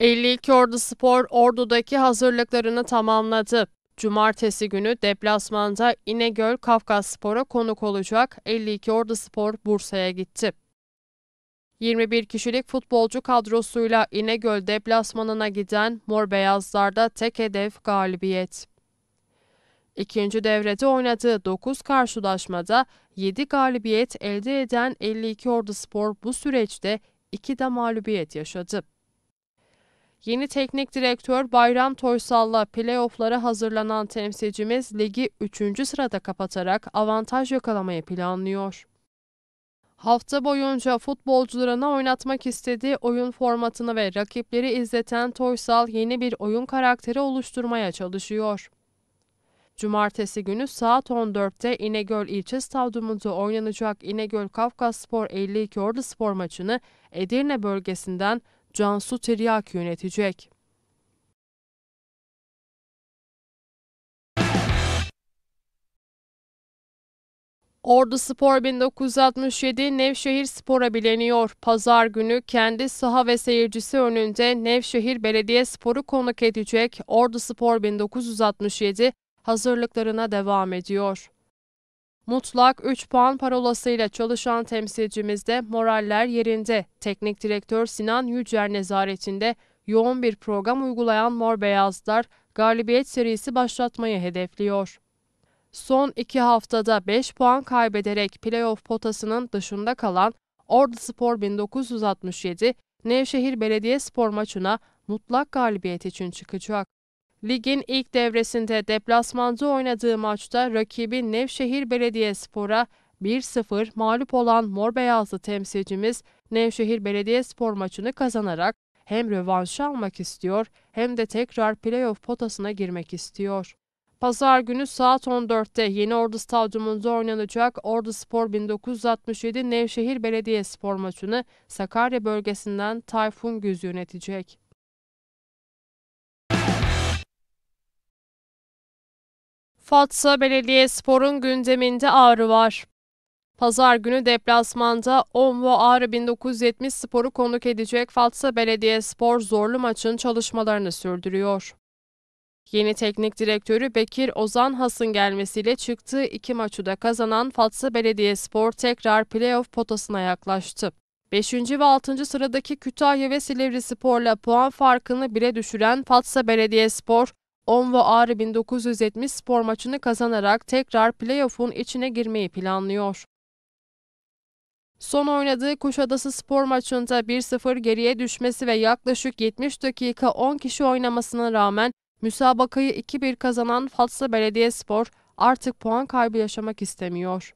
52 Ordu Spor Ordu'daki hazırlıklarını tamamladı. Cumartesi günü deplasmanda İnegöl Kafkas Spor'a konuk olacak 52 Ordu Spor Bursa'ya gitti. 21 kişilik futbolcu kadrosuyla İnegöl deplasmanına giden Mor Beyazlar'da tek hedef galibiyet. İkinci devrede oynadığı 9 karşılaşmada 7 galibiyet elde eden 52 Ordu Spor bu süreçte 2 de mağlubiyet yaşadı. Yeni teknik direktör Bayram Toysal'la playofflara hazırlanan temsilcimiz ligi 3. sırada kapatarak avantaj yakalamayı planlıyor. Hafta boyunca futbolcularına oynatmak istediği oyun formatını ve rakipleri izleten Toysal yeni bir oyun karakteri oluşturmaya çalışıyor. Cumartesi günü saat 14'te İnegöl ilçe stadyumunda oynanacak İnegöl Kafkas Spor 52 Ordu Spor maçını Edirne bölgesinden Cansu Tiryak yönetecek. Ordu Spor 1967 Nevşehir Spor'a bileniyor. Pazar günü kendi saha ve seyircisi önünde Nevşehir Belediye Spor'u konuk edecek Ordu Spor 1967 hazırlıklarına devam ediyor. Mutlak 3 puan parolasıyla çalışan temsilcimizde moraller yerinde. Teknik direktör Sinan Yücer nezaretinde yoğun bir program uygulayan Mor Beyazlar galibiyet serisi başlatmayı hedefliyor. Son iki haftada 5 puan kaybederek playoff potasının dışında kalan Ordu Spor 1967, Nevşehir Belediye Spor maçına mutlak galibiyet için çıkacak. Ligin ilk devresinde deplasmanda oynadığı maçta rakibi Nevşehir Belediyespor'a 1-0 mağlup olan mor beyazlı temsilcimiz Nevşehir Belediyespor maçını kazanarak hem rövanşı almak istiyor hem de tekrar playoff potasına girmek istiyor. Pazar günü saat 14'te Yeni Ordu Stadyumunda oynanacak Ordu Spor 1967 Nevşehir Belediyespor maçını Sakarya bölgesinden Tayfun Güz yönetecek. Fatsa Belediyespor'un gündeminde Ağrı var. Pazar günü deplasmanda Omvo Ağrı 1970 Spor'u konuk edecek Fatsa Belediyespor zorlu maçın çalışmalarını sürdürüyor. Yeni teknik direktörü Bekir Ozan Has'ın gelmesiyle çıktığı iki maçı da kazanan Fatsa Belediyespor tekrar playoff potasına yaklaştı. 5. ve 6. sıradaki Kütahya ve Silivri Spor'la puan farkını bire düşüren Fatsa Belediyespor, On ve Ağrı 1970 spor maçını kazanarak tekrar playoff'un içine girmeyi planlıyor. Son oynadığı Kuşadası spor maçında 1-0 geriye düşmesi ve yaklaşık 70 dakika 10 kişi oynamasına rağmen müsabakayı 2-1 kazanan Fatsa Belediyespor artık puan kaybı yaşamak istemiyor.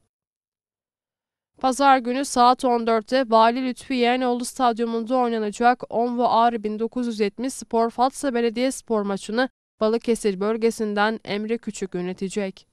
Pazar günü saat 14'te Vali Lütfi Yeğenoğlu Stadyumunda oynanacak 10 ve Ağrı 1970 Spor Fatsa Belediye Spor maçını Balıkesir bölgesinden Emre Küçük yönetecek.